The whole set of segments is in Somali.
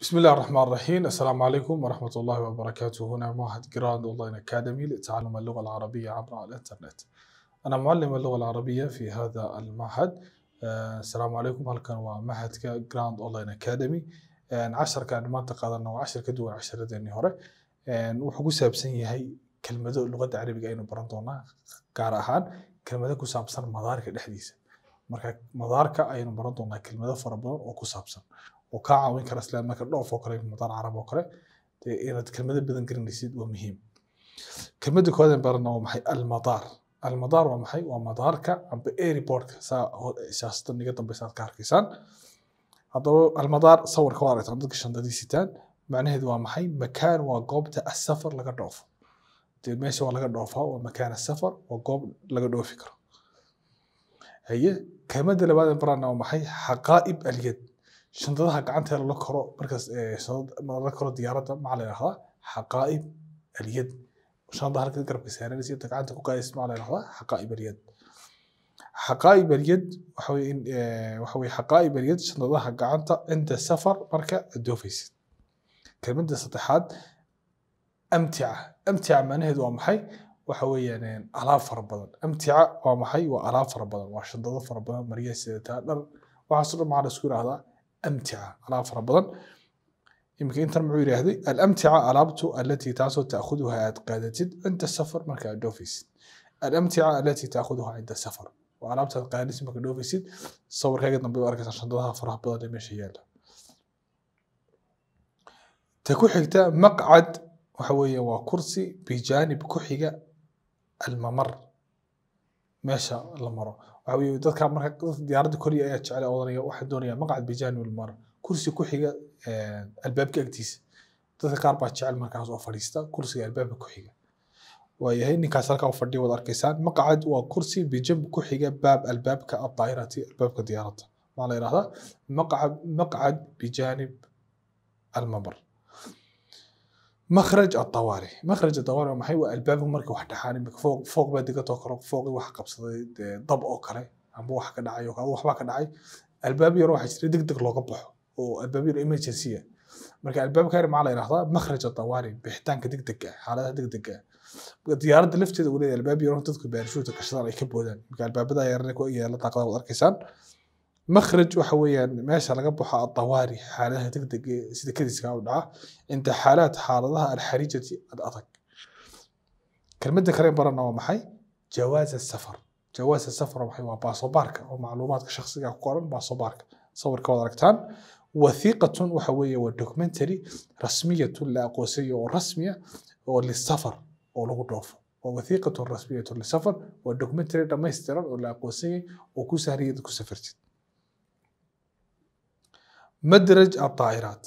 بسم الله الرحمن الرحيم السلام عليكم ورحمة الله وبركاته هنا معهد جراند أونلاين أكاديمي لتعلم اللغة العربية عبر الإنترنت أنا معلم اللغة العربية في هذا المعهد آه، السلام عليكم هل كان معهد جراند أونلاين أكاديمي عشر كان منطقة أنا وعشر كدو عشر دين هورا آه، وحقو سابسني هي كلمة اللغة العربية أين برندونا كارهان كلمة كو سابسن مدارك الحديث مركا مدارك أين برندونا كلمة فربون وكو سابسن oo kaa caawin kara isla marka dhoof oo kale mudaan carab oo kale inaad kelmado badan garanaysid waa muhiim kelmadda koowaad aan waa maxay almadaar almadaar waa maxay waa madaarka amba airportka saasatan iga dambaysa aad ka arkaysaan haddaba almadaar sawirka waa aragtaan dadka shandadii sitaan macnaheedu waa maxay makaan waa goobta asafar laga dhoofo dee meesha waa laga dhoofaa waa makaan asafar waa goob laga dhoofi karo haye kelmadda labaad aan baranaa waa maxay xaqaa'ib alyad shandadaha gacanta la koro markaas eh, la koro diyaaradda maxaa la yidhahdaa xaqaa'ib aliyad shandada halkaad garabka saaranaysa inta gacanta ku qaadaysa maxaa la yidhahdaa xaqaa'ib aliyad xaqaa'ib aliyad waxa weye eh, xaqaa'ib aliyad shandadaha gacanta cinda safar marka adoofaysid kelmadda saddexaad amtica amtica macnaheedu waa maxay waxa weeyaan eh, alaab fara badan amtica waa maxay waa alaab fara badan waa shandado fara badan maryaha sidataa dhar waxaaso dhan maxaa la isku yidhahdaa أمتعة الأمتعة عرفت بضن يمكن انت معويري هذه الأمتعة ألابتو التي تاسو تأخذها عند قادة عند السفر مركا دوفيس الأمتعة التي تأخذها عند السفر وألابتا قادة مركا دوفيس صور كاقد نبيو أركز عشان ضدها فرح بضا لميش يالا تكو حقتا مقعد وحوية وكرسي بجانب كحقة الممر meesha la maro waxa weye dadka marka dadka diyaaradda koriya ayaa jecel odanayaa waxay doonayaan maqcad bijaani ulmar kursi ku xiga eh, albaabka agtiisa dadka qaar baa jecel markaas oo fadhiista kursiga albaabka ku xiga waayahay ninkaas halkaa u fadhiya waad arkaysaan maqcad waa kursi bijanb ku xiga baab albaabka addaahirati albaabka diyaaradda maxaa la yidhahdaa maqcad bijaanib almamar makraj aawari makraj aawari maxay waa albaabka markii wax dhaxaanin fooq fooq baa digatoo kale fooqii wax qabsaday dab oo kale amba wax ka dhacay waxbaa ka dhacay albaab yar waxa jira degdeg looga baxo oo albaab yar emergency marka albaabka yar maxaa la yidhahdaa makraj aawari bixitaanka degdega ah xaaladaha degdega ah diyaaradda lafteeda uu leeyahay albaab yar dadku baarishuuta gashadaan ay ka boodaan marka albaabadaa yarane ku yaala daaqada waad arkaysaan makhraj waxa weeyaan meesha laga baxo adawaari xaaladaha degdeg sida kadiska u dhaca intixaalaad xaaladaha alxarijati ad adag kelmadda kale barana waa maxay jawaasa safar jawaasa safar maxay waa baasobaarka oo macluumaadka shakhsiga ku qoran baasobaarka sawirka aragtaan wathiqatun waxa weeye waa documentary rasmiyatun la aqoonsayo oo rasmiya oo lisafar oo lagu dhoofo waa wathiqatun rasmiyatun lisafar waa documentary dhammaystiran oo la aqoonsayay oo ku sahriyad ku safartid madraj aaairaat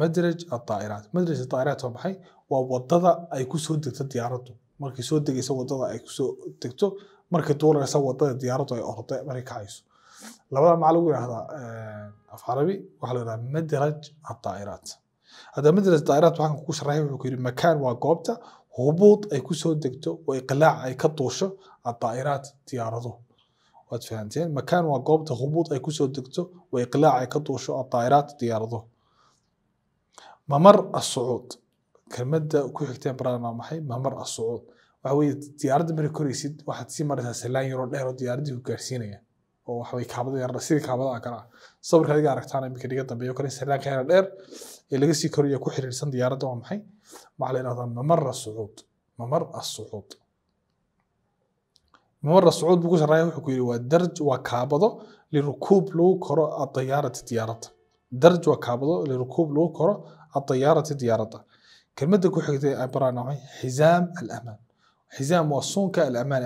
madraj aaairaat madraj aaairaat waa maxay waa wadada ay kusoo degto diyaaraddu markay soo degaysa wadada ay kusoo degto markay duulaysa wadada diyaaraddu ay orda markay kacayso labada macaa lagu yihahdaa af carabi waxaa la yihahdaa madraj aaairaat hadda madraj aaairaat waxaan kugu sharaxay wuxuu ku yidhi makaan waa goobta hubuud ay kusoo degto oo iqlaac ay ka duusho aaairaat diyaaraduhu waad fahamteen makaan waa goobta hubuud ay kusoo degto wa iqlaac ay ka duusho oo daa'iraad diyaarado mamar ascuud kelmadda ku xigteen baran waa maxay mamar ascuud waxa weeye diyaaradda marka koraysid waxaad sii maraysaa salaan yaroo dheer oo diyaaraddii ku gaarsiinaya oo waxa kaabada yar sidii kaabadaha kale ah sawirka adiga aragtaan iminka dhiga dambeeyo kale salaanka yar dheer ee laga sii koraya ku xiriirsan diyaaradda waa maxay maxaa la yidhahdaa mamar ascuud mamar ascuud mubaras sacuud buu ku sharaya wuxuu ku yidhi waa darj waa kaabado lirukuub lagu koro adayaarati diyaaradda darj waa kaabado lirukuub lagu koro adayaarati diyaaradda kelmadda ku xigtay abaraan waxay xizaam alamaan xizaam waa suunka alamaan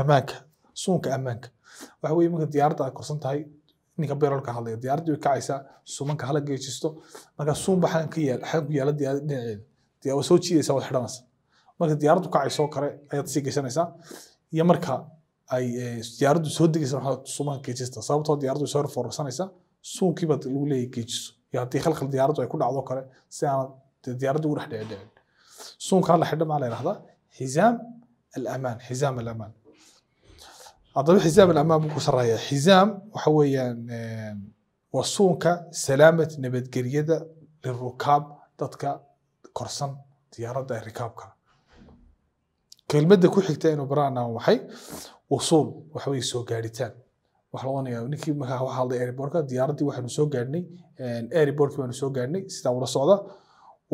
amaanka suunka amaanka waxa weeye iminka diyaaradda aad korsan tahay ninka beerolka hadlaya diyaaradda way kacaysaa sumanka hala geejisto marka suun ba xagan ku yaala dhinaceeda soo jiidaysa waad xidhanaysa marka diyaaraddu kacaysa oo kale ayaad sii gashanaysaa iyo marka ay diyaaraddu eh, soo degaysa waxaa suumaha geejista sababtoo diyaaraddu ah isoo horfoorsanaysa suunkiiba lagu leeyahay geejiso iyo haddii khalkhal diyaaraddu ay ku dhacdo kale si aanad diyaaraddu ugu dhicidhicin suunkaa la xidha maxaa la yidhahdaa xizaam alamaan xizaam alamaan haddaba xizaam alamaan buu ku sarraaya xizaam waxa weeyaan eh, waa suunka salaamad nabadgelyada lirukaab dadka korsan diyaaradda rikaabka kelmada ku xigta inuu baranaha waxay wusuul waxa weye soo gaadhitaan waxa waxaanu soo gaadhnay airportkii baanu soo gaadhnay sidaa ula socda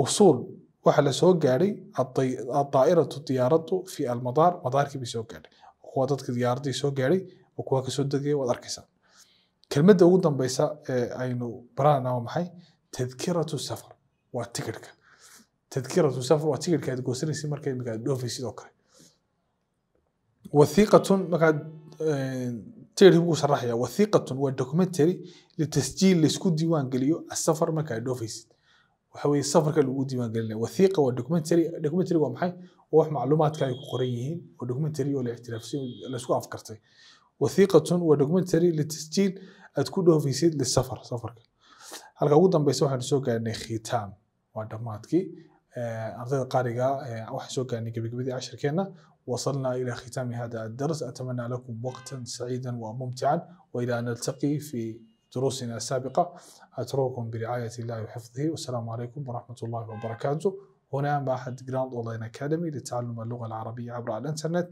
wusuul waxa la gaadhay addaa'iratu diyaaraddu fi almadaar madaarkii soo gaadhay kuwa dadka diyaaraddii soo gaadhay oo kuwa kasoo degaya waad arkaysaa kelmadda ugu dambaysa aynu baranana maxay tadkiratu safar waa tikidhka tadkiratu safar waa tikidhka aad goosanaysid marka imika kale wathiqatun markaad teri buu sharaxaya wathiqatun waa documentary litasjiil laysku diiwaangeliyo asafar marka aad dhoofaysid waxa weeye safarka lagu diiwaangelinaya wathiqa waa documentary documentary waa maxay wax macluumaadka ay ku qoran yihiin waa documentary oo la ixtiraafsan laysku afkartay wathiqatun waa documentary litasjiil aad ku dhoofaysid lisafar safarka halka ugu dambeysa waxaanu soo gaarnay khitaam waa dhammaadkii ardayda وحسوك اني قبل بدي عشر كينا وصلنا إلى ختام هذا الدرس أتمنى لكم وقتا سعيدا وممتعا وإلى أن نلتقي في دروسنا السابقة أترككم برعاية الله وحفظه والسلام عليكم ورحمة الله وبركاته هنا معهد جراند أونلاين أكاديمي لتعلم اللغة العربية عبر الإنترنت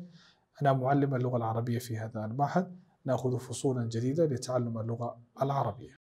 أنا معلم اللغة العربية في هذا المعهد نأخذ فصولا جديدة لتعلم اللغة العربية